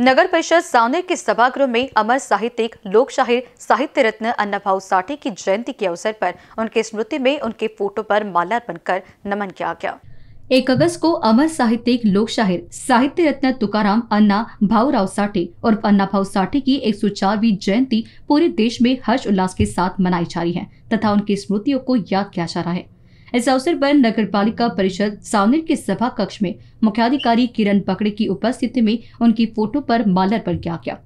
नगर परिषद सावनेर के सभागृह में अमर साहित्यिक शाहिर साहित्य रत्न अन्नाभाऊ साठे की जयंती के अवसर पर उनके स्मृति में उनके फोटो पर माल्यार्पण कर नमन किया गया एक अगस्त को अमर साहित्यिक लोकशाहिर साहित्य रत्न तुकाराम अन्ना भाऊराव साठे और अन्ना भाऊ साठे की चारवी जयंती पूरे देश में हर्ष उल्लास के साथ मनाई जा रही है तथा उनकी स्मृतियों को याद किया जा रहा है इस अवसर पर नगर पालिका परिषद सावनेर के सभा कक्ष में मुख्याधिकारी किरण पकड़े की उपस्थिति में उनकी फोटो पर माल्यार्पण किया गया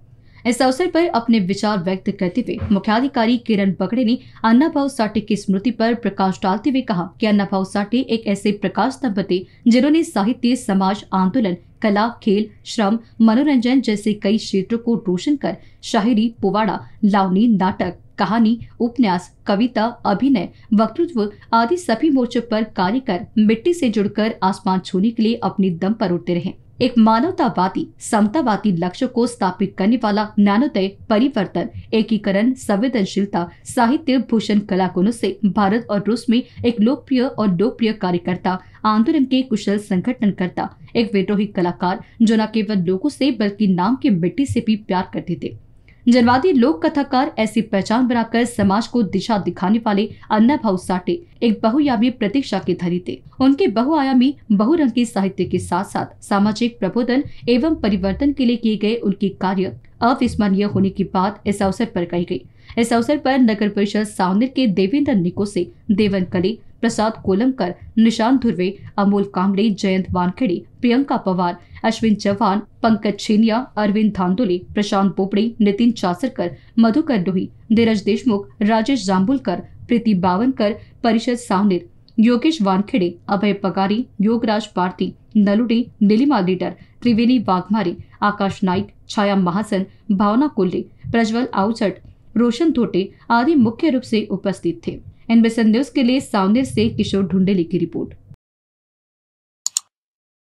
इस अवसर पर अपने विचार व्यक्त करते हुए मुख्याधिकारी किरण पकड़े ने अन्ना भाव साठे की स्मृति पर प्रकाश डालते हुए कहा कि अन्ना भाव साठे एक ऐसे प्रकाश स्तंभ थे जिन्होंने साहित्य समाज आंदोलन कला खेल श्रम मनोरंजन जैसे कई क्षेत्रों को रोशन कर शायरी पुवाड़ा लावनी नाटक कहानी उपन्यास कविता अभिनय वक्तृत्व आदि सभी मोर्चों पर कार्य कर मिट्टी से जुड़कर आसमान छूने के लिए अपनी दम पर उठते रहे एक मानवतावादी समतावादी लक्ष्य को स्थापित करने वाला ज्ञानोदय परिवर्तन एकीकरण संवेदनशीलता साहित्य भूषण कलाकुनों से भारत और रूस में एक लोकप्रिय और लोकप्रिय कार्यकर्ता आंदोलन के कुशल संगठनकर्ता एक विद्रोही कलाकार जो न केवल लोगों से बल्कि नाम के मिट्टी से भी प्यार करते थे जनवादी लोक कथाकार ऐसी पहचान बनाकर समाज को दिशा दिखाने वाले अन्ना भाव साटे एक बहुयामी प्रतीक्षा के धरी थे उनके बहुआयामी बहुरंगी साहित्य के साथ साथ सामाजिक प्रबोधन एवं परिवर्तन के लिए किए गए उनके कार्य अविस्मरणीय होने की बात इस अवसर पर कही गई इस अवसर पर नगर परिषद सावनेर के देवेंद्र निको से देवन कले प्रसाद कोलमकर निशान धुर्वे अमोल कामड़े जयंत वानखेड़े प्रियंका पवार अश्विन चौहान पंकज छेनिया अरविंद धांदुले प्रशांत बोपड़े नितिन चासरकर मधुकर डोही धीरज देशमुख राजेश जाम्बुलकर प्रीति बावनकर परिषद सावनेर योगेश वानखेड़े अभय पगारी योगराज पार्थी नलुडे नीलिमा लीडर त्रिवेणी बाघमारी आकाश नाइक छाया महासन भावना कोल्ले प्रज्वल आउचट रोशन धोटे आदि मुख्य रूप से उपस्थित थे एंड न्यूज के लिए सावनेर से किशोर ढूंढेली की रिपोर्ट